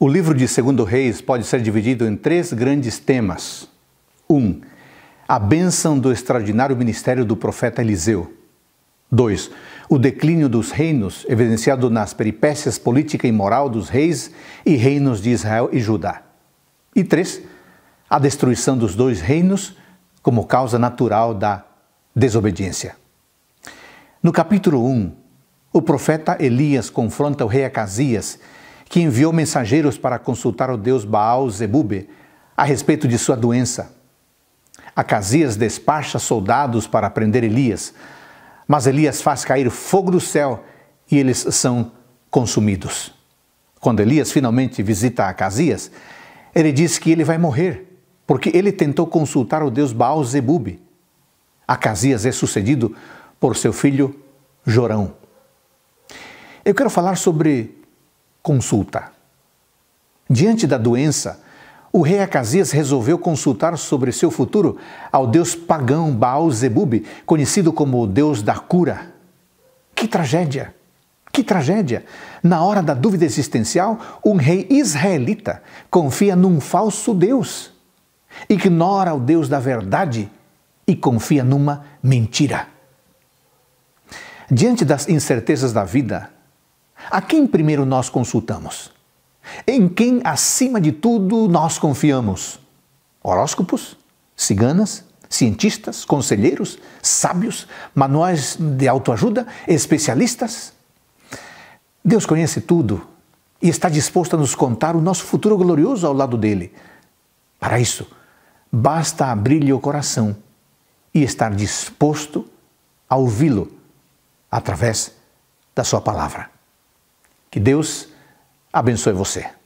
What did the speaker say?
O livro de Segundo Reis pode ser dividido em três grandes temas. 1. Um, a bênção do extraordinário ministério do profeta Eliseu. 2. O declínio dos reinos, evidenciado nas peripécias política e moral dos reis e reinos de Israel e Judá. E 3. A destruição dos dois reinos como causa natural da desobediência. No capítulo 1, o profeta Elias confronta o rei Acasias que enviou mensageiros para consultar o deus Baal Zebube a respeito de sua doença. Acasias despacha soldados para prender Elias, mas Elias faz cair fogo do céu e eles são consumidos. Quando Elias finalmente visita Acasias, ele diz que ele vai morrer, porque ele tentou consultar o deus Baal Zebube. Acasias é sucedido por seu filho Jorão. Eu quero falar sobre consulta. Diante da doença, o rei Acasias resolveu consultar sobre seu futuro ao deus pagão Baal Zebub, conhecido como o deus da cura. Que tragédia! Que tragédia! Na hora da dúvida existencial, um rei israelita confia num falso deus, ignora o deus da verdade e confia numa mentira. Diante das incertezas da vida, a quem primeiro nós consultamos? Em quem, acima de tudo, nós confiamos? Horóscopos? Ciganas? Cientistas? Conselheiros? Sábios? Manuais de autoajuda? Especialistas? Deus conhece tudo e está disposto a nos contar o nosso futuro glorioso ao lado dele. Para isso, basta abrir-lhe o coração e estar disposto a ouvi-lo através da sua palavra. Que Deus abençoe você.